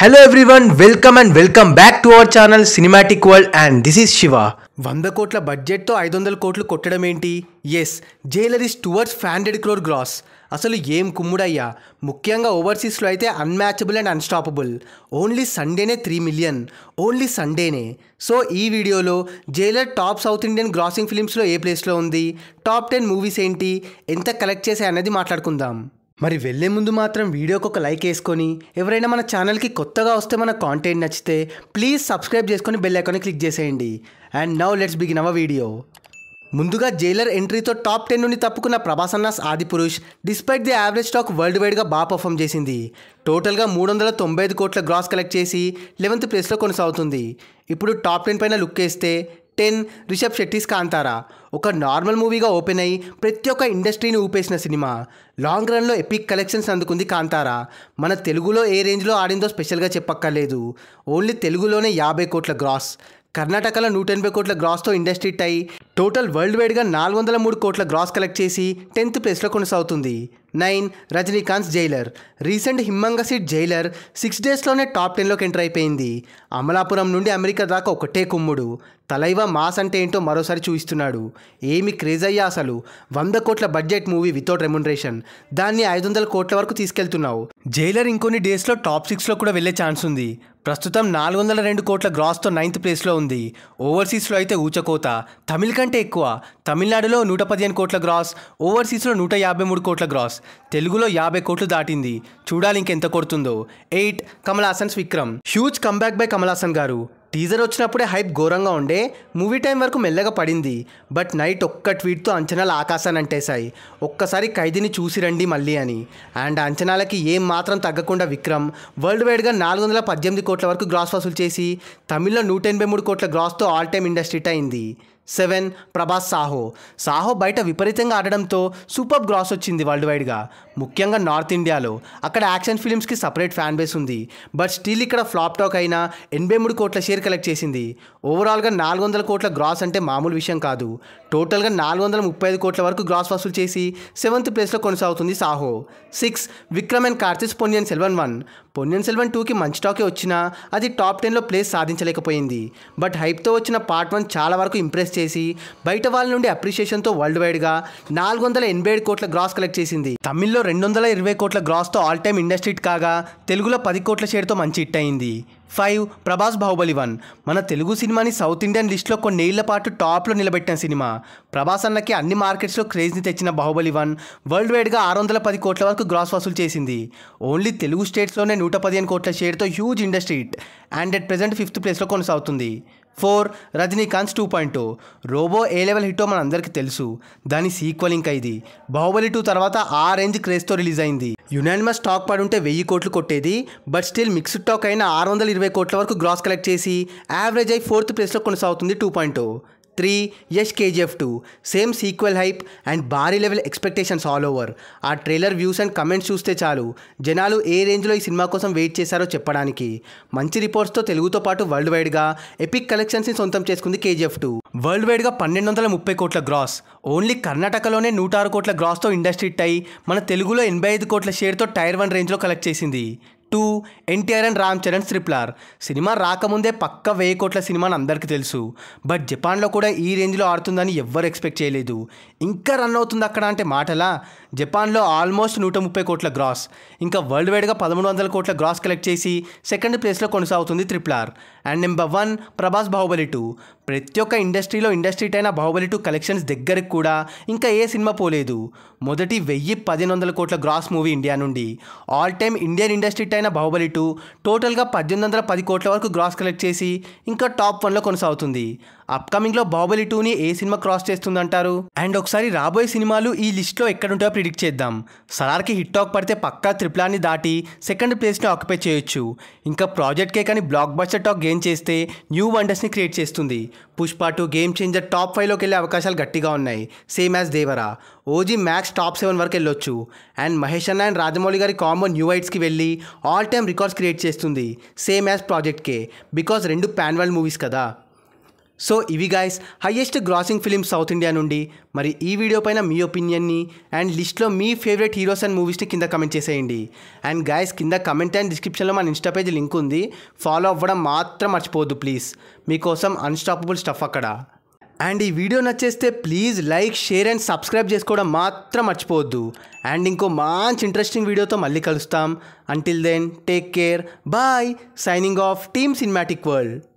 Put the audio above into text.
hello everyone welcome and welcome back to our channel cinematic world and this is Shiva వంద కోట్ల బడ్జెట్తో ఐదు వందల కోట్లు కొట్టడం ఏంటి yes Jailer is towards five hundred crore gross అసలు ఏం కుమ్ముడయ్యా ముఖ్యంగా ఓవర్సీస్లో అయితే అన్మ్యాచబుల్ అండ్ అన్స్టాపబుల్ ఓన్లీ సండేనే త్రీ మిలియన్ ఓన్లీ సండేనే సో ఈ వీడియోలో Jailer top south Indian grossing ఫిలిమ్స్లో ఏ ప్లేస్లో ఉంది టాప్ టెన్ మూవీస్ ఏంటి ఎంత కలెక్ట్ చేశాయి అనేది మాట్లాడుకుందాం మరి వెళ్లే ముందు మాత్రం వీడియోకి ఒక లైక్ వేసుకొని ఎవరైనా మన ఛానల్కి కొత్తగా వస్తే మన కాంటెంట్ నచ్చితే ప్లీజ్ సబ్స్క్రైబ్ చేసుకొని బెల్ ఐకాన్ క్లిక్ చేసేయండి అండ్ నౌ లెట్స్ బిగిన్ అవ వీడియో ముందుగా జైలర్ ఎంట్రీతో టాప్ టెన్ నుండి తప్పుకున్న ప్రభాస్ అన్నాస్ Adipurush despite the average talk world వైడ్గా బాగా పర్ఫామ్ చేసింది టోటల్గా మూడు వందల తొంభై ఐదు కోట్ల గ్రాస్ కలెక్ట్ చేసి లెవెంత్ ప్లేస్లో కొనసాగుతుంది ఇప్పుడు టాప్ టెన్ పైన లుక్ వేస్తే టెన్ రిషబ్ షెట్టీస్ కాంతారా ఒక నార్మల్ మూవీగా ఓపెన్ అయ్యి ప్రతి ఒక్క ఇండస్ట్రీని ఊపేసిన సినిమా లాంగ్ రన్లో ఎపిక్ కలెక్షన్స్ అందుకుంది కాంతారా మన తెలుగులో ఏ రేంజ్లో ఆడిందో స్పెషల్గా చెప్పక్కర్లేదు ఓన్లీ తెలుగులోనే యాభై కోట్ల గ్రాస్ కర్ణాటకలో నూట ఎనభై కోట్ల గ్రాస్తో ఇండస్ట్రీ టై టోటల్ వరల్డ్ వైడ్గా నాలుగు వందల మూడు కోట్ల గ్రాస్ కలెక్ట్ చేసి టెన్త్ ప్లేస్లో కొనసాగుతుంది నైన్ రజనీకాంత్ జైలర్ రీసెంట్ హిమ్మంగ సీట్ జైలర్ సిక్స్ డేస్లోనే టాప్ టెన్లోకి ఎంటర్ అయిపోయింది అమలాపురం నుండి అమెరికా దాకా ఒకటే కుమ్ముడు తలైవ మాస్ అంటే ఏంటో మరోసారి చూపిస్తున్నాడు ఏమి క్రేజ్ అయ్యా అసలు వంద కోట్ల బడ్జెట్ మూవీ వితౌట్ రెమ్యునరేషన్ దాన్ని ఐదు వందల కోట్ల వరకు తీసుకెళ్తున్నావు జైలర్ ఇంకొన్ని డేస్లో టాప్ సిక్స్లో కూడా వెళ్ళే ఛాన్స్ ఉంది ప్రస్తుతం నాలుగు వందల రెండు కోట్ల గ్రాస్తో నైన్త్ ప్లేస్లో ఉంది ఓవర్సీస్లో అయితే ఊచకోత తమిళ్ కంటే ఎక్కువ తమిళనాడులో నూట పదిహేను కోట్ల గ్రాస్ ఓవర్సీస్లో నూట యాభై మూడు కోట్ల గ్రాస్ తెలుగులో యాభై కోట్లు దాటింది చూడాలి ఇంకెంత కొడుతుందో eight Kamal Haasan's Vikram huge comeback by Kamal Haasan గారు టీజర్ వచ్చినప్పుడే హైప్ ఘోరంగా ఉండే మూవీ టైం వరకు మెల్లగా పడింది బట్ నైట్ ఒక్క ట్వీట్తో అంచనాలు ఆకాశాన్ని అంటేశాయి ఒక్కసారి ఖైదీని చూసి రండి మళ్ళీ అని అండ్ అంచనాలకి ఏం మాత్రం తగ్గకుండా విక్రమ్ వరల్డ్ వైడ్గా నాలుగు వందల పద్దెనిమిది కోట్ల వరకు గ్రాస్ వసూలు చేసి తమిళ్లో నూట ఎనభై మూడు కోట్ల గ్రాస్తో ఆల్ టైమ్ ఇండస్ట్రీ అయింది సెవెన్ ప్రభాస్ సాహో సాహో బయట విపరీతంగా ఆడడంతో సూపర్ గ్రాస్ వచ్చింది వరల్డ్ వైడ్గా ముఖ్యంగా నార్త్ ఇండియాలో అక్కడ యాక్షన్ ఫిలిమ్స్కి సపరేట్ ఫ్యాన్ బేస్ ఉంది బట్ స్టిల్ ఇక్కడ ఫ్లాప్ టాక్ అయినా ఎనభై మూడు కోట్ల షేర్ కలెక్ట్ చేసింది ఓవరాల్గా నాలుగు వందల కోట్ల గ్రాస్ అంటే మామూలు విషయం కాదు టోటల్గా నాలుగు వందల ముప్పై ఐదు కోట్ల వరకు గ్రాస్ వసూలు చేసి సెవెంత్ ప్లేస్లో కొనసాగుతుంది Saaho six Vikram and Karthi's Ponniyin Selvan one Ponniyin Selvan టూకి మంచి టాకే వచ్చినా అది టాప్ టెన్లో ప్లేస్ సాధించలేకపోయింది బట్ హైప్తో వచ్చిన పార్ట్ వన్ చాలా వరకు ఇంప్రెస్ చేసి బయట వాళ్ళ నుండి అప్రిషియేషన్తో వరల్డ్ వైడ్గా నాలుగు వందల ఎనభై ఏడు కోట్ల గ్రాస్ కలెక్ట్ చేసింది తమిళ్లో రెండు వందల ఇరవై కోట్ల గ్రాస్తో ఆల్ టైమ్ ఇండస్ట్రీ హిట్ కాగా తెలుగులో పది కోట్ల షేర్తో మంచి హిట్ అయింది ఫైవ్ ప్రభాస్ బాహుబలి వన్ మన తెలుగు సినిమాని సౌత్ ఇండియన్ లిస్ట్లో ఏళ్ల పాటు టాప్లో నిలబెట్టిన సినిమా ప్రభాస్ అన్నకి అన్ని మార్కెట్స్లో క్రేజ్ని తెచ్చిన బాహుబలి వన్ వరల్డ్ వైడ్గా ఆరు వందల పది కోట్ల వరకు గ్రాస్ వసూలు చేసింది ఓన్లీ తెలుగు స్టేట్స్లోనే నూట పదిహేను కోట్ల షేర్తో huge industry hit and at present fifth ప్లేస్లో కొనసాగుతుంది four Rajinikanth two point two Robo ఏ లెవెల్ హిట్టో అందరికీ తెలుసు దాని సీక్వల్ ఇంకా ఇది బాహుబలి టూ తర్వాత ఆ రేంజ్ క్రేజ్తో రిలీజ్ అయింది యునానిమస్ పడి ఉంటే వెయ్యి కోట్లు కొట్టేది బట్ స్టిల్ మిక్స్డ్ టాక్ అయిన ఆరు వందల ఇరవై కోట్ల వరకు గ్రాస్ కలెక్ట్ చేసి యావరేజ్ అయి ఫోర్త్ ప్లేస్లో కొనసాగుతుంది two point three Yash KGF two same sequel hype and భారీ లెవెల్ ఎక్స్పెక్టేషన్స్ ఆల్ ఓవర్ ఆ ట్రైలర్ వ్యూస్ అండ్ కమెంట్స్ చూస్తే చాలు జనాలు ఏ రేంజ్లో ఈ సినిమా కోసం వెయిట్ చేశారో చెప్పడానికి మంచి రిపోర్ట్స్తో తెలుగుతో పాటు వరల్డ్ వైడ్గా ఎపిక్ కలెక్షన్స్ని సొంతం చేసుకుంది కేజీఎఫ్ టూ వరల్డ్ వైడ్గా పన్నెండు వందల ముప్పై కోట్ల గ్రాస్ ఓన్లీ కర్ణాటకలోనే నూట ఆరు కోట్ల గ్రాస్తో ఇండస్ట్రీ హిట్ అయి మన తెలుగులో ఎనభై ఐదు కోట్ల షేర్తో టైర్ వన్ రేంజ్లో కలెక్ట్ చేసింది two NTR and Ram Charan త్రిప్లార్ సినిమా రాకముందే పక్క వెయ్యి కోట్ల సినిమా అని అందరికీ తెలుసు బట్ జపాన్లో కూడా ఈ రేంజ్లో ఆడుతుందని ఎవ్వరు ఎక్స్పెక్ట్ చేయలేదు ఇంకా రన్ అవుతుంది అక్కడ అంటే మాటలా జపాన్లో ఆల్మోస్ట్ నూట ముప్పై కోట్ల గ్రాస్ ఇంకా వరల్డ్ వైడ్గా పదమూడు వందల కోట్ల గ్రాస్ కలెక్ట్ చేసి సెకండ్ ప్లేస్లో కొనసాగుతుంది త్రిప్లార్ and number one Prabhas Baahubali two ప్రతి ఒక్క ఇండస్ట్రీలో ఇండస్ట్రీ అయిన బాహుబలి టూ కలెక్షన్స్ దగ్గరకు కూడా ఇంకా ఏ సినిమా పోలేదు మొదటి వెయ్యి పదిహేను వందల కోట్ల గ్రాస్ మూవీ ఇండియా నుండి ఆల్ టైమ్ ఇండియన్ ఇండస్ట్రీ అయిన బాహుబలి టూ టోటల్గా పద్దెనిమిది వందల పది కోట్ల వరకు గ్రాస్ కలెక్ట్ చేసి ఇంకా టాప్ వన్లో కొనసాగుతుంది అప్కమింగ్లో బాహుబలి టూని ఏ సినిమా క్రాస్ చేస్తుందంటారు అండ్ ఒకసారి రాబోయే సినిమాలు ఈ లిస్ట్లో ఎక్కడుంటాయో ప్రిడిక్ట్ చేద్దాం సలార్కి హిట్ టాక్ పడితే పక్కా త్రిప్లాన్ని దాటి సెకండ్ ప్లేస్ని ఆక్యుపై చేయొచ్చు ఇంకా ప్రాజెక్ట్కే కానీ బ్లాక్ బస్టర్ టాక్ గేమ్ చేస్తే న్యూ వండర్స్ని క్రియేట్ చేస్తుంది Pushpa two game changer top ఫైవ్లోకి వెళ్ళే అవకాశాలు గట్టిగా ఉన్నాయి same as Devara OG max top seven వరకు వెళ్ళొచ్చు అండ్ మహేష్ అన్న అండ్ రాజమౌళి గారి కాంబో న్యూ హైట్స్కి వెళ్ళి ఆల్ టైమ్ రికార్డ్స్ క్రియేట్ చేస్తుంది సేమ్ యాజ్ ప్రాజెక్ట్కే బికాస్ రెండు ప్యాన్వల్ మూవీస్ కదా సో ఇవి guys highest grossing films south India నుండి మరి ఈ వీడియో పైన మీ ఒపీనియన్ని అండ్ లిస్ట్లో మీ ఫేవరెట్ హీరోస్ అండ్ మూవీస్ని కింద కమెంట్ చేసేయండి అండ్ గాయస్ కింద కమెంట్ అండ్ డిస్క్రిప్షన్లో మన ఇన్స్టా పేజ్ లింక్ ఉంది ఫాలో అవ్వడం మాత్రం మర్చిపోవద్దు ప్లీజ్ మీకోసం అన్స్టాపబుల్ స్టఫ్ అక్కడ అండ్ ఈ వీడియో నచ్చేస్తే please like share and subscribe చేసుకోవడం మాత్రం మర్చిపోవద్దు అండ్ ఇంకో మంచి ఇంట్రెస్టింగ్ వీడియోతో మళ్ళీ కలుస్తాం until then take care bye signing off team cinematic world